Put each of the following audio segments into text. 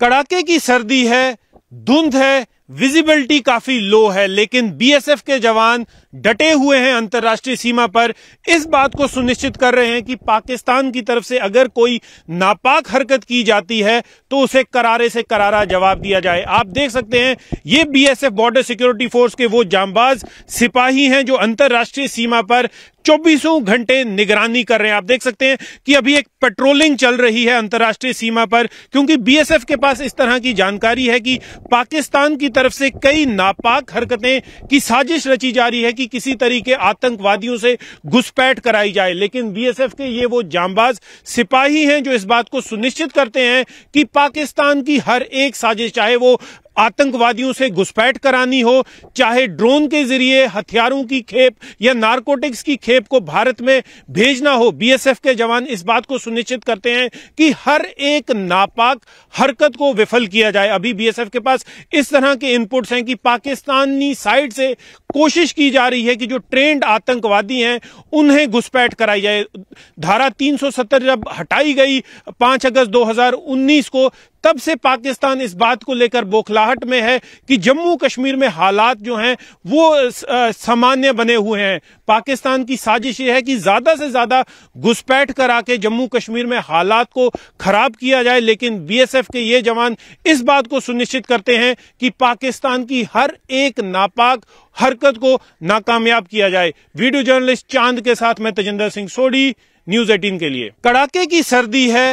कड़ाके की सर्दी है धुंध है विजिबिलिटी काफी लो है लेकिन बीएसएफ के जवान डटे हुए हैं अंतर्राष्ट्रीय सीमा पर इस बात को सुनिश्चित कर रहे हैं कि पाकिस्तान की तरफ से अगर कोई नापाक हरकत की जाती है तो उसे करारे से करारा जवाब दिया जाए आप देख सकते हैं ये बीएसएफ बॉर्डर सिक्योरिटी फोर्स के वो जांबाज सिपाही हैं जो अंतर्राष्ट्रीय सीमा पर चौबीसों घंटे निगरानी कर रहे हैं आप देख सकते हैं कि अभी एक पेट्रोलिंग चल रही है अंतर्राष्ट्रीय सीमा पर क्योंकि बीएसएफ के पास इस तरह की जानकारी है कि पाकिस्तान की तरफ से कई नापाक हरकतें की साजिश रची जा रही है कि किसी तरीके आतंकवादियों से घुसपैठ कराई जाए लेकिन बीएसएफ के ये वो जांबाज सिपाही हैं जो इस बात को सुनिश्चित करते हैं कि पाकिस्तान की हर एक साजिश चाहे वो आतंकवादियों से घुसपैठ करानी हो चाहे ड्रोन के जरिए हथियारों की खेप या नारकोटिक्स की खेप को भारत में भेजना हो बीएसएफ के जवान इस बात को सुनिश्चित करते हैं कि हर एक नापाक हरकत को विफल किया जाए अभी बीएसएफ के पास इस तरह के इनपुट्स हैं कि पाकिस्तानी साइड से कोशिश की जा रही है कि जो ट्रेंड आतंकवादी हैं उन्हें घुसपैठ कराई जाए धारा 370 जब हटाई गई 5 अगस्त 2019 को तब से पाकिस्तान इस बात को लेकर बोखलाहट में है कि जम्मू कश्मीर में हालात जो हैं वो सामान्य बने हुए हैं पाकिस्तान की साजिश यह है कि ज़्यादा से ज़्यादा घुसपैठ करा के जम्मू कश्मीर में हालात को ख़राब किया जाए लेकिन बीएसएफ के ये जवान इस बात को सुनिश्चित करते हैं कि पाकिस्तान की हर एक नापाक हरकत को नाकामयाब किया जाए वीडियो जर्नलिस्ट चांद के साथ में तजेंद्र सिंह सोडी न्यूज एटीन के लिए कड़ाके की सर्दी है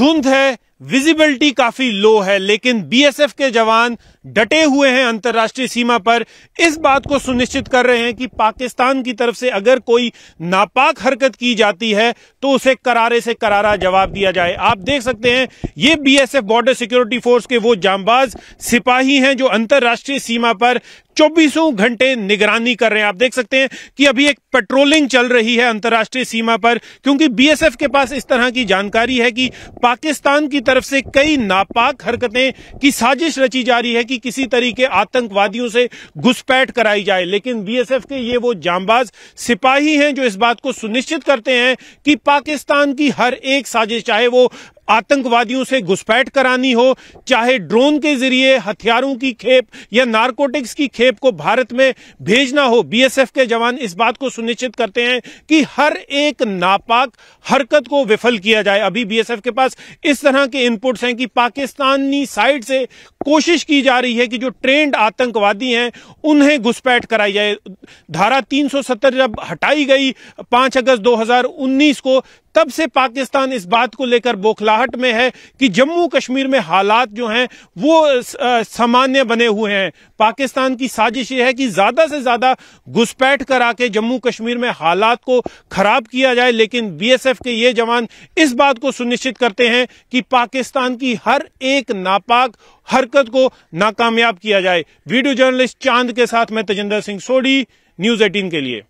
धुंध है विजिबिलिटी काफी लो है लेकिन बीएसएफ के जवान डटे हुए हैं अंतर्राष्ट्रीय सीमा पर इस बात को सुनिश्चित कर रहे हैं कि पाकिस्तान की तरफ से अगर कोई नापाक हरकत की जाती है तो उसे करारे से करारा जवाब दिया जाए आप देख सकते हैं ये बीएसएफ बॉर्डर सिक्योरिटी फोर्स के वो जांबाज सिपाही हैं जो अंतर्राष्ट्रीय सीमा पर चौबीसों घंटे निगरानी कर रहे हैं आप देख सकते हैं कि अभी एक पेट्रोलिंग चल रही है अंतर्राष्ट्रीय सीमा पर क्योंकि बीएसएफ के पास इस तरह की जानकारी है कि पाकिस्तान की तरफ से कई नापाक हरकतें की साजिश रची जा रही है कि किसी तरीके आतंकवादियों से घुसपैठ कराई जाए लेकिन बीएसएफ के ये वो जामबाज सिपाही हैं जो इस बात को सुनिश्चित करते हैं कि पाकिस्तान की हर एक साजिश चाहे वो आतंकवादियों से घुसपैठ करानी हो चाहे ड्रोन के जरिए हथियारों की खेप या नारकोटिक्स की खेप को भारत में भेजना हो बीएसएफ के जवान इस बात को सुनिश्चित करते हैं कि हर एक नापाक हरकत को विफल किया जाए अभी बीएसएफ के पास इस तरह के इनपुट्स हैं कि पाकिस्तानी साइड से कोशिश की जा रही है कि जो ट्रेंड आतंकवादी हैं उन्हें घुसपैठ कराई जाए धारा 370 जब हटाई गई 5 अगस्त 2019 को तब से पाकिस्तान इस बात को लेकर बोखलाहट में है कि जम्मू कश्मीर में हालात जो हैं वो सामान्य बने हुए हैं पाकिस्तान की साजिश यह है कि ज्यादा से ज्यादा घुसपैठ करा के जम्मू कश्मीर में हालात को खराब किया जाए लेकिन बीएसएफ के ये जवान इस बात को सुनिश्चित करते हैं कि पाकिस्तान की हर एक नापाक हरकत हरकत को नाकामयाब किया जाए वीडियो जर्नलिस्ट चांद के साथ मैं तेजेंद्र सिंह सोडी न्यूज एटीन के लिए